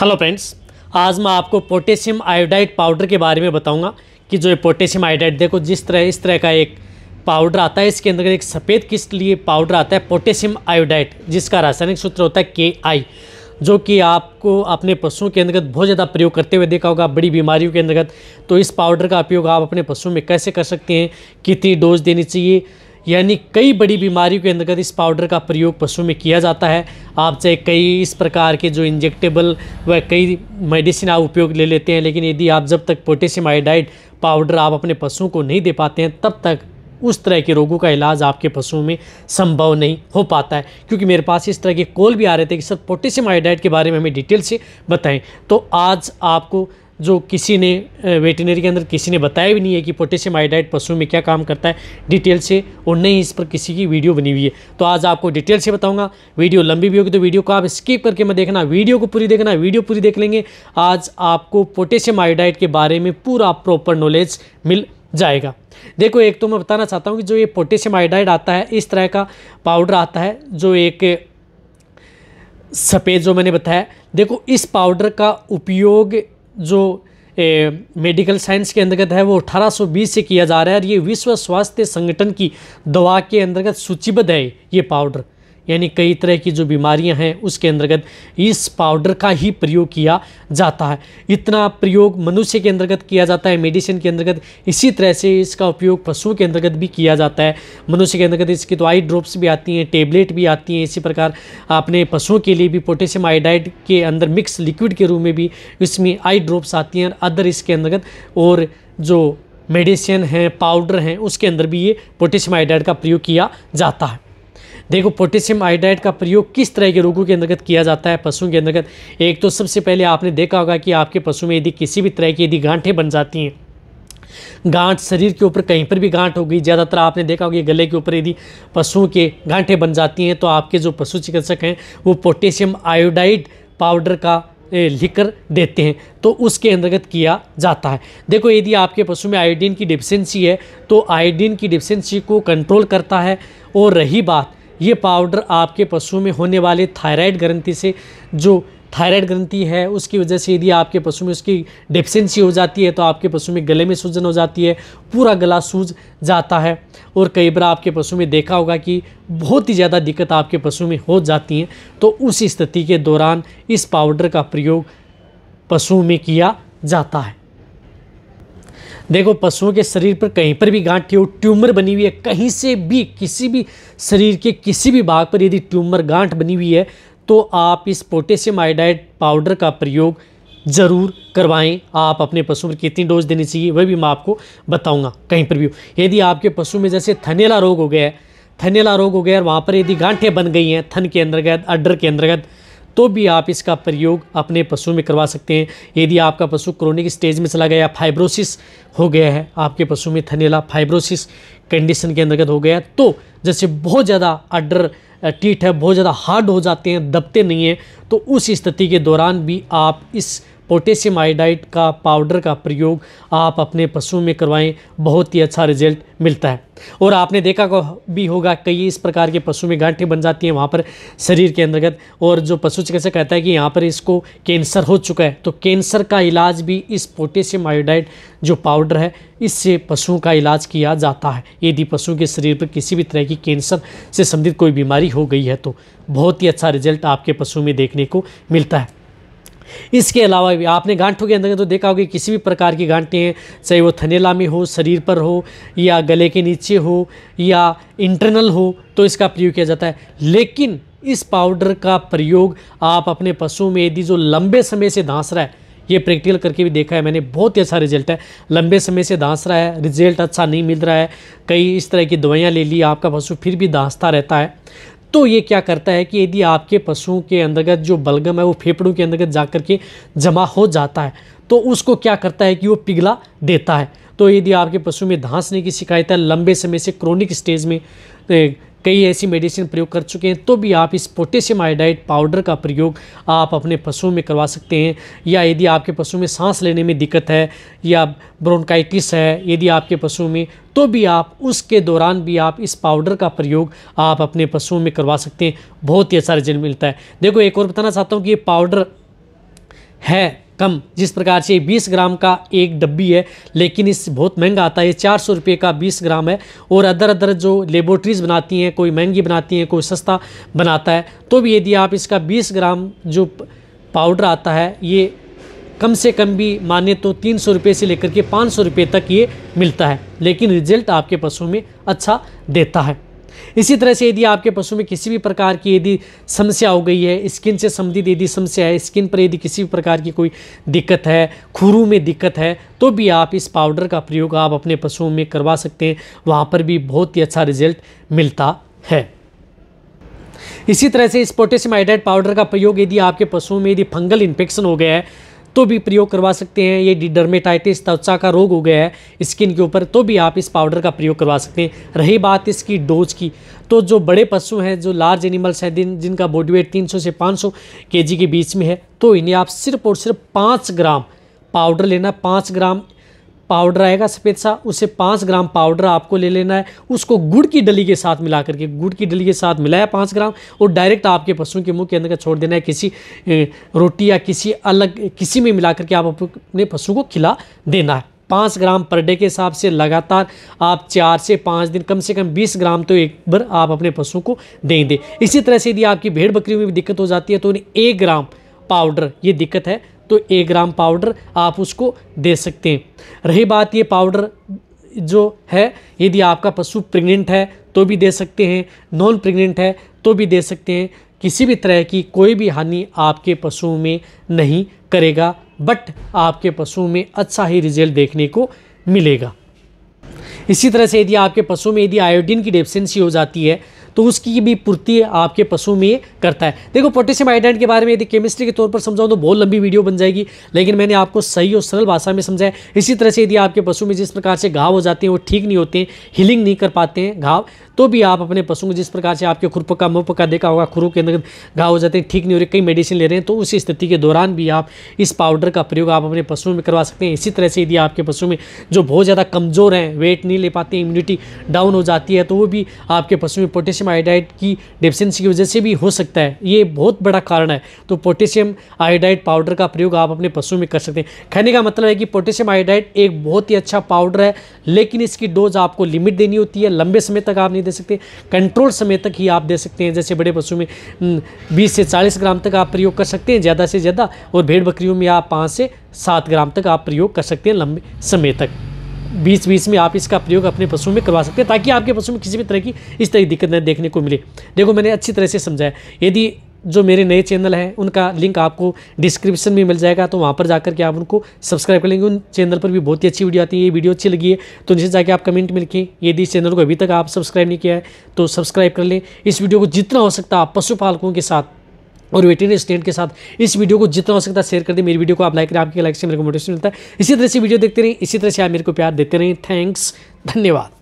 hello friends आज मैं आपको पोटेशियम आयोडाइड पाउडर के बारे में बताऊंगा कि जो ये पोटेशियम आयोडाइड देखो जिस तरह इस तरह का एक पाउडर आता है इसके अंदर एक सफ़ेद किस लिए पाउडर आता है पोटेशियम आयोडाइड जिसका रासायनिक सूत्र होता है के आई जो कि आपको अपने पशुओं के अंतर्गत बहुत ज़्यादा प्रयोग करते हुए देखा होगा बड़ी बीमारियों के अंतर्गत तो इस पाउडर का उपयोग आप अपने पशुओं में कैसे कर सकते हैं कितनी डोज देनी चाहिए यानी कई बड़ी बीमारियों के अंतर्गत इस पाउडर का प्रयोग पशु में किया जाता है आप चाहे कई इस प्रकार के जो इंजेक्टेबल व कई मेडिसिन आप उपयोग ले लेते हैं लेकिन यदि आप जब तक पोटेशियम आयोडाइड पाउडर आप अपने पशुओं को नहीं दे पाते हैं तब तक उस तरह के रोगों का इलाज आपके पशुओं में संभव नहीं हो पाता है क्योंकि मेरे पास इस तरह के कॉल भी आ रहे थे कि सर पोटेशियम आयोडाइड के बारे में हमें डिटेल से बताएं तो आज आपको जो किसी ने वेटनरी के अंदर किसी ने बताया भी नहीं है कि पोटेशियम आयोडाइड पशु में क्या काम करता है डिटेल से और नहीं इस पर किसी की वीडियो बनी हुई है तो आज आपको डिटेल से बताऊंगा वीडियो लंबी भी होगी तो वीडियो को आप स्किप करके मैं देखना वीडियो को पूरी देखना वीडियो पूरी देख लेंगे आज आपको पोटेशियम आयोडाइड के बारे में पूरा प्रॉपर नॉलेज मिल जाएगा देखो एक तो मैं बताना चाहता हूँ कि जो ये पोटेशियम आयोडाइड आता है इस तरह का पाउडर आता है जो एक सफ़ेद जो मैंने बताया देखो इस पाउडर का उपयोग जो ए, मेडिकल साइंस के अंतर्गत है वो 1820 से किया जा रहा है और ये विश्व स्वास्थ्य संगठन की दवा के अंतर्गत सूचीबद्ध है ये पाउडर यानी कई तरह की जो बीमारियां हैं उसके अंतर्गत इस पाउडर का ही प्रयोग किया जाता है इतना प्रयोग मनुष्य के अंतर्गत किया जाता है मेडिसिन के अंतर्गत इसी तरह से इसका उपयोग पशुओं के अंतर्गत भी किया जाता है मनुष्य के अंतर्गत इसकी तो आई ड्रॉप्स भी आती हैं टेबलेट भी आती हैं इसी प्रकार अपने पशुओं के लिए भी पोटेशियम आयोडाइड के अंदर मिक्स लिक्विड के रूप में भी इसमें आई ड्रॉप्स आती हैं अदर इसके अंतर्गत और जो मेडिसिन हैं पाउडर हैं उसके अंदर भी ये पोटेशियम आयोडाइड का प्रयोग किया जाता है देखो पोटेशियम आयोडाइड का प्रयोग किस तरह के रोगों के अंतर्गत किया जाता है पशुओं के अंतर्गत एक तो सबसे पहले आपने देखा होगा कि आपके पशु में यदि किसी भी तरह की यदि गांठें बन जाती हैं गांठ शरीर के ऊपर कहीं पर भी गांठ हो गई ज़्यादातर आपने देखा होगा गले के ऊपर यदि पशुओं के गांठें बन जाती हैं तो आपके जो पशु चिकित्सक हैं वो पोटेशियम आयोडाइड पाउडर का लिखकर देते हैं तो उसके अंतर्गत किया जाता है देखो यदि आपके पशु में आयोडीन की डिफिशेंसी है तो आयोडीन की डिफिशेंसी को कंट्रोल करता है और रही बात ये पाउडर आपके पशु में होने वाले थायराइड ग्रंथि से जो थायराइड ग्रंथि है उसकी वजह से यदि आपके पशु में उसकी डिफिशेंसी हो जाती है तो आपके पशु में गले में सूजन हो जाती है पूरा गला सूज जाता है और कई बार आपके पशु में देखा होगा कि बहुत ही ज़्यादा दिक्कत आपके पशु में हो जाती है तो उस स्थिति के दौरान इस पाउडर का प्रयोग पशुओं में किया जाता है देखो पशुओं के शरीर पर कहीं पर भी गांठी हो ट्यूमर बनी हुई है कहीं से भी किसी भी शरीर के किसी भी भाग पर यदि ट्यूमर गांठ बनी हुई है तो आप इस पोटेशियम आयोडाइड पाउडर का प्रयोग ज़रूर करवाएं आप अपने पशु पर कितनी डोज देनी चाहिए वह भी मैं आपको बताऊंगा कहीं पर भी यदि आपके पशु में जैसे थनेला रोग हो गया है थनेला रोग हो गया और वहाँ पर यदि गांठें बन गई हैं थन के अंतर्गत अड्डर के अंतर्गत तो भी आप इसका प्रयोग अपने पशु में करवा सकते हैं यदि आपका पशु क्रोनिक स्टेज में चला गया फाइब्रोसिस हो गया है आपके पशु में थनेला फाइब्रोसिस कंडीशन के अंतर्गत हो गया तो जैसे बहुत ज़्यादा अडर टीट है बहुत ज़्यादा हार्ड हो जाते हैं दबते नहीं हैं तो उस स्थिति के दौरान भी आप इस पोटेशियम आयोडाइड का पाउडर का प्रयोग आप अपने पशुओं में करवाएं बहुत ही अच्छा रिजल्ट मिलता है और आपने देखा को भी होगा कई इस प्रकार के पशु में गांठें बन जाती हैं वहाँ पर शरीर के अंतर्गत और जो पशु चिकित्सक कहता है कि यहाँ पर इसको कैंसर हो चुका है तो कैंसर का इलाज भी इस पोटेशियम आयोडाइड जो पाउडर है इससे पशुओं का इलाज किया जाता है यदि पशु के शरीर पर किसी भी तरह की कैंसर से संबंधित कोई बीमारी हो गई है तो बहुत ही अच्छा रिजल्ट आपके पशु में देखने को मिलता है इसके अलावा भी आपने गांठों के अंदर तो देखा होगा कि किसी भी प्रकार की गांठें हैं चाहे वो थनेला में हो शरीर पर हो या गले के नीचे हो या इंटरनल हो तो इसका प्रयोग किया जाता है लेकिन इस पाउडर का प्रयोग आप अपने पशु में यदि जो लंबे समय से धांस रहा है ये प्रैक्टिकल करके भी देखा है मैंने बहुत ही अच्छा रिजल्ट है लंबे समय से धांस रहा है रिजल्ट अच्छा नहीं मिल रहा है कई इस तरह की दवाइयाँ ले ली आपका पशु फिर भी धांसता रहता है तो ये क्या करता है कि यदि आपके पशुओं के अंतर्गत जो बलगम है वो फेफड़ों के अंतर्गत जा कर के जमा हो जाता है तो उसको क्या करता है कि वो पिघला देता है तो यदि आपके पशु में धांसने की शिकायत है लंबे समय से क्रोनिक स्टेज में कई ऐसी मेडिसिन प्रयोग कर चुके हैं तो भी आप इस पोटेशियम आयोडाइड पाउडर का प्रयोग आप अपने पशुओं में करवा सकते हैं या यदि आपके पशु में सांस लेने में दिक्कत है या ब्रोनकाइटिस है यदि आपके पशु में तो भी आप उसके दौरान भी आप इस पाउडर का प्रयोग आप अपने पशुओं में करवा सकते हैं बहुत ही अच्छा रिजल्ट मिलता है देखो एक और बताना चाहता हूँ कि ये पाउडर है कम जिस प्रकार से 20 ग्राम का एक डब्बी है लेकिन इस बहुत महंगा आता है ये चार सौ रुपये का 20 ग्राम है और अदर अदर जो लेबोरेटरीज़ बनाती हैं कोई महंगी बनाती हैं कोई सस्ता बनाता है तो भी यदि आप इसका 20 ग्राम जो पाउडर आता है ये कम से कम भी माने तो तीन सौ रुपये से लेकर के पाँच सौ रुपये तक ये मिलता है लेकिन रिजल्ट आपके पशुओं में अच्छा देता है इसी तरह से यदि आपके पशु में किसी भी प्रकार की यदि समस्या हो गई है स्किन से संबंधित यदि समस्या है स्किन पर यदि किसी भी प्रकार की कोई दिक्कत है खुरू में दिक्कत है तो भी आप इस पाउडर का प्रयोग आप अपने पशुओं में करवा सकते हैं वहाँ पर भी बहुत ही अच्छा रिजल्ट मिलता है इसी तरह से इस पोटेशियम हाइड्रेट पाउडर का प्रयोग यदि आपके पशुओं में यदि फंगल इन्फेक्शन हो गया है तो भी प्रयोग करवा सकते हैं ये डर्मेटाइटिस त्वचा का रोग हो गया है स्किन के ऊपर तो भी आप इस पाउडर का प्रयोग करवा सकते हैं रही बात इसकी डोज की तो जो बड़े पशु हैं जो लार्ज एनिमल्स हैं जिन जिनका बॉडी वेट 300 से 500 केजी के बीच में है तो इन्हें आप सिर्फ और सिर्फ पाँच ग्राम पाउडर लेना पाँच ग्राम पाउडर आएगा सफ़ेद सा उसे पाँच ग्राम पाउडर आपको ले लेना है उसको गुड़ की डली के साथ मिला करके गुड़ की डली के साथ मिलाया पाँच ग्राम और डायरेक्ट आपके पशुओं के मुंह के अंदर का छोड़ देना है किसी रोटी या किसी अलग किसी में मिला करके आप अपने पशु को खिला देना है पाँच ग्राम पर डे के हिसाब से लगातार आप चार से पाँच दिन कम से कम बीस ग्राम तो एक बार आप अपने पशुओं को दें दें इसी तरह से यदि आपकी भेड़ बकरियों में भी दिक्कत हो जाती है तो उन्हें एक ग्राम पाउडर ये दिक्कत है तो एक ग्राम पाउडर आप उसको दे सकते हैं रही बात ये पाउडर जो है यदि आपका पशु प्रेग्नेंट है तो भी दे सकते हैं नॉन प्रेग्नेंट है तो भी दे सकते हैं किसी भी तरह की कोई भी हानि आपके पशुओं में नहीं करेगा बट आपके पशुओं में अच्छा ही रिजल्ट देखने को मिलेगा इसी तरह से यदि आपके पशुओं में यदि आयोडीन की डेफिशेंसी हो जाती है तो उसकी भी पूर्ति आपके पशु में करता है देखो पोटेशियम आयोडाइड के बारे में यदि केमिस्ट्री के तौर पर समझाऊँ तो बहुत लंबी वीडियो बन जाएगी लेकिन मैंने आपको सही और सरल भाषा में समझाया इसी तरह से यदि आपके पशु में जिस प्रकार से घाव हो जाते हैं वो ठीक नहीं होते हैं हीलिंग नहीं कर पाते हैं घाव तो भी आप अपने पशु को जिस प्रकार से आपके खुरपका मुपका देखा होगा खुरू के अंदर घाव हो जाते हैं ठीक नहीं हो रहे कई मेडिसिन ले रहे हैं तो उस स्थिति के दौरान भी आप इस पाउडर का प्रयोग आप अपने पशुओं में करवा सकते हैं इसी तरह से यदि आपके पशु में जो बहुत ज़्यादा कमज़ोर हैं वेट नहीं ले पाते इम्यूनिटी डाउन हो जाती है तो वो भी आपके पशु में पोटेशियम पोटेशियम आयोडाइड की डिफिशेंसी की वजह से भी हो सकता है ये बहुत बड़ा कारण है तो पोटेशियम आयोडाइड पाउडर का प्रयोग आप अपने पशु में कर सकते हैं कहने का मतलब है कि पोटेशियम आयोडाइड एक बहुत ही अच्छा पाउडर है लेकिन इसकी डोज आपको लिमिट देनी होती है लंबे समय तक आप नहीं दे सकते कंट्रोल समय तक ही आप दे सकते हैं जैसे बड़े पशु में हम्म, बीस से चालीस ग्राम तक आप प्रयोग कर सकते हैं ज़्यादा से ज़्यादा और भेड़ बकरियों में आप पाँच से सात ग्राम तक आप प्रयोग कर सकते हैं लंबे समय तक बीच बीच में आप इसका प्रयोग अपने पशुओं में करवा सकते हैं ताकि आपके पशु में किसी भी तरह की इस तरह की दिक्कत न देखने को मिले देखो मैंने अच्छी तरह से समझाया यदि जो मेरे नए चैनल हैं उनका लिंक आपको डिस्क्रिप्शन में मिल जाएगा तो वहाँ पर जाकर के आप उनको सब्सक्राइब कर लेंगे उन चैनल पर भी बहुत ही अच्छी वीडियो आती है ये वीडियो अच्छी लगी है तो नीचे जाके आप कमेंट में लिखें यदि इस चैनल को अभी तक आप सब्सक्राइब नहीं किया है तो सब्सक्राइब कर लें इस वीडियो को जितना हो सकता आप पशुपालकों के साथ और वेटिंग स्टेट के साथ इस वीडियो को जितना हो सकता है शेयर कर दें मेरी वीडियो को आप लाइक करें आपके लाइक से मेरे को मोटिवेशन मिलता है इसी तरह से वीडियो देखते रहें इसी तरह से आप मेरे को प्यार देते रहें थैंक्स धन्यवाद